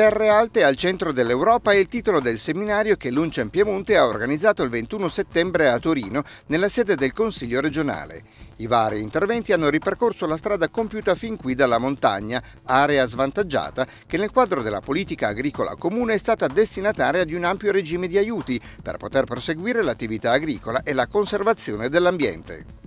Terre Alte al centro dell'Europa è il titolo del seminario che l'Uncia Piemonte ha organizzato il 21 settembre a Torino nella sede del Consiglio regionale. I vari interventi hanno ripercorso la strada compiuta fin qui dalla montagna, area svantaggiata che nel quadro della politica agricola comune è stata destinataria di un ampio regime di aiuti per poter proseguire l'attività agricola e la conservazione dell'ambiente.